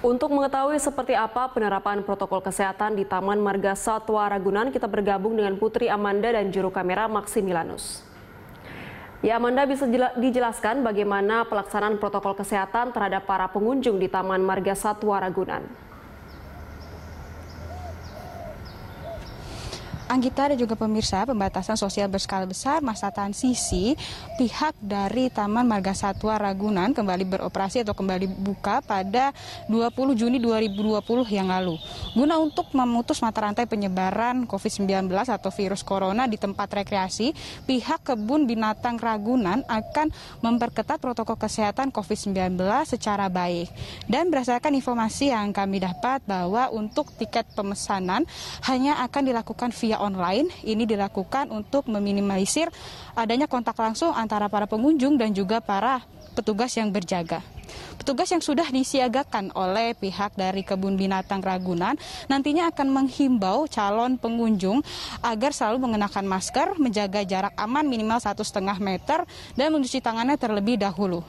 Untuk mengetahui seperti apa penerapan protokol kesehatan di Taman Marga Satwa Ragunan, kita bergabung dengan Putri Amanda dan juru kamera Maximilanus. Ya Amanda bisa dijelaskan bagaimana pelaksanaan protokol kesehatan terhadap para pengunjung di Taman Marga Satwa Ragunan. Anggita dan juga pemirsa pembatasan sosial berskala besar masa transisi pihak dari Taman Marga Satwa Ragunan kembali beroperasi atau kembali buka pada 20 Juni 2020 yang lalu. Guna untuk memutus mata rantai penyebaran COVID-19 atau virus corona di tempat rekreasi, pihak kebun binatang Ragunan akan memperketat protokol kesehatan COVID-19 secara baik. Dan berdasarkan informasi yang kami dapat bahwa untuk tiket pemesanan hanya akan dilakukan via online ini dilakukan untuk meminimalisir adanya kontak langsung antara para pengunjung dan juga para petugas yang berjaga. Petugas yang sudah disiagakan oleh pihak dari Kebun Binatang Ragunan nantinya akan menghimbau calon pengunjung agar selalu mengenakan masker, menjaga jarak aman minimal satu setengah meter, dan mencuci tangannya terlebih dahulu.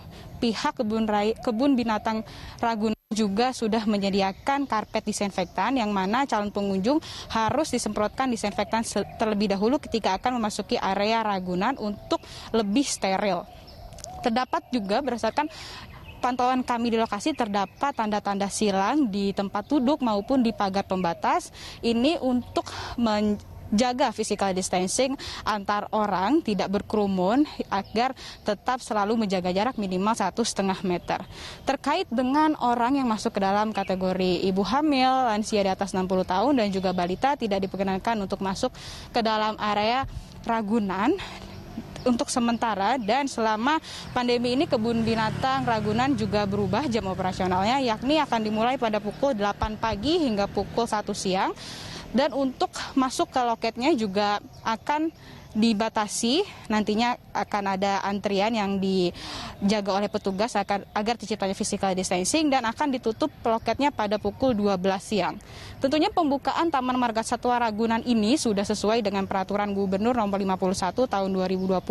Pihak Kebun, Rai, Kebun Binatang Ragunan juga sudah menyediakan karpet disinfektan yang mana calon pengunjung harus disemprotkan disinfektan terlebih dahulu ketika akan memasuki area Ragunan untuk lebih steril. Terdapat juga berdasarkan pantauan kami di lokasi terdapat tanda-tanda silang di tempat duduk maupun di pagar pembatas ini untuk jaga physical distancing antar orang, tidak berkerumun agar tetap selalu menjaga jarak minimal satu setengah meter. Terkait dengan orang yang masuk ke dalam kategori ibu hamil, lansia di atas 60 tahun dan juga balita tidak diperkenankan untuk masuk ke dalam area Ragunan untuk sementara dan selama pandemi ini kebun binatang Ragunan juga berubah jam operasionalnya yakni akan dimulai pada pukul 8 pagi hingga pukul 1 siang dan untuk masuk ke loketnya juga akan dibatasi nantinya akan ada antrian yang dijaga oleh petugas akan agar terciptanya physical distancing dan akan ditutup loketnya pada pukul 12 siang. Tentunya pembukaan Taman Marga Satwa Ragunan ini sudah sesuai dengan peraturan Gubernur nomor 51 tahun 2020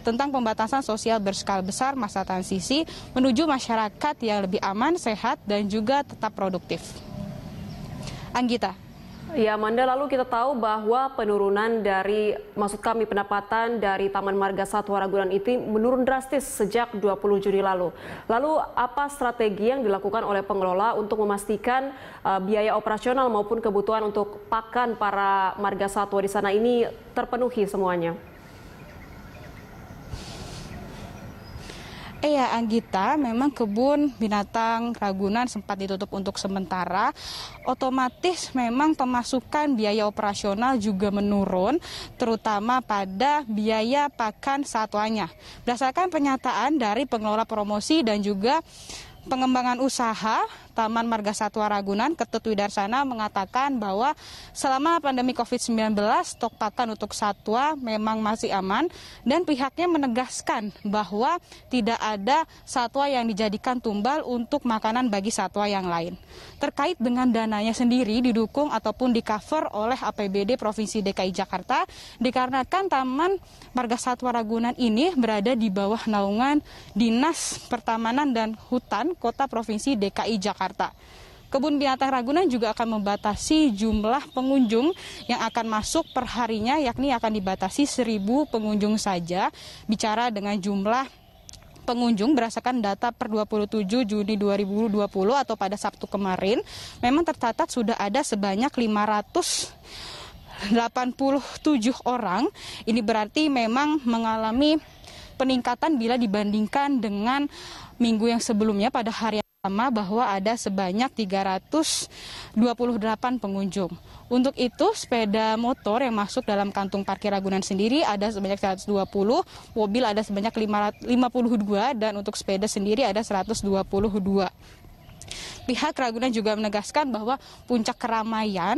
tentang pembatasan sosial berskala besar masa transisi menuju masyarakat yang lebih aman, sehat dan juga tetap produktif. Anggita Ya, Manda, lalu kita tahu bahwa penurunan dari, maksud kami pendapatan dari Taman Marga Satwa Ragunan itu menurun drastis sejak 20 Juni lalu. Lalu apa strategi yang dilakukan oleh pengelola untuk memastikan uh, biaya operasional maupun kebutuhan untuk pakan para marga satwa di sana ini terpenuhi semuanya? Eh Anggita, memang kebun binatang Ragunan sempat ditutup untuk sementara. Otomatis memang pemasukan biaya operasional juga menurun, terutama pada biaya pakan satwanya. Berdasarkan pernyataan dari pengelola promosi dan juga Pengembangan Usaha Taman Marga Satwa Ragunan, Ketut Widarsana mengatakan bahwa selama pandemi COVID-19 stok pakan untuk satwa memang masih aman dan pihaknya menegaskan bahwa tidak ada satwa yang dijadikan tumbal untuk makanan bagi satwa yang lain. Terkait dengan dananya sendiri didukung ataupun di cover oleh APBD Provinsi DKI Jakarta dikarenakan Taman Marga Satwa Ragunan ini berada di bawah naungan Dinas Pertamanan dan Hutan Kota Provinsi DKI Jakarta. Kebun Binatang Ragunan juga akan membatasi jumlah pengunjung yang akan masuk perharinya, yakni akan dibatasi 1.000 pengunjung saja. Bicara dengan jumlah pengunjung berdasarkan data per 27 Juni 2020 atau pada Sabtu kemarin memang tercatat sudah ada sebanyak 587 orang. Ini berarti memang mengalami peningkatan bila dibandingkan dengan minggu yang sebelumnya pada hari yang sama bahwa ada sebanyak 328 pengunjung. Untuk itu, sepeda motor yang masuk dalam kantung parkir Ragunan sendiri ada sebanyak 120, mobil ada sebanyak 52, dan untuk sepeda sendiri ada 122 pihak Ragunan juga menegaskan bahwa puncak keramaian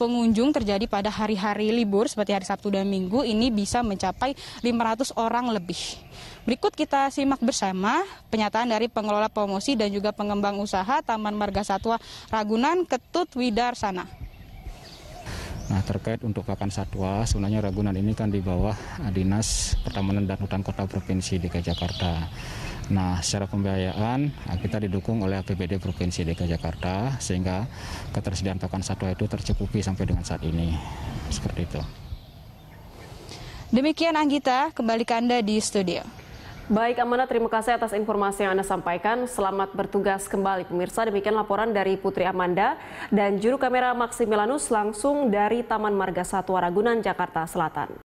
pengunjung terjadi pada hari-hari libur seperti hari Sabtu dan Minggu ini bisa mencapai 500 orang lebih. Berikut kita simak bersama pernyataan dari pengelola promosi dan juga pengembang usaha Taman Marga Satwa Ragunan Ketut Widarsana. Nah terkait untuk papan satwa, sebenarnya Ragunan ini kan di bawah Dinas Pertamanan dan Hutan Kota Provinsi DKI Jakarta. Nah, secara pembiayaan eh, kita didukung oleh APBD Provinsi DKI Jakarta sehingga ketersediaan pakan satwa itu tercukupi sampai dengan saat ini. Seperti itu. Demikian Anggita, kembali ke Anda di studio. Baik Amanda, terima kasih atas informasi yang Anda sampaikan. Selamat bertugas kembali pemirsa. Demikian laporan dari Putri Amanda dan juru kamera Maximilanus langsung dari Taman Marga Satwa Ragunan, Jakarta Selatan.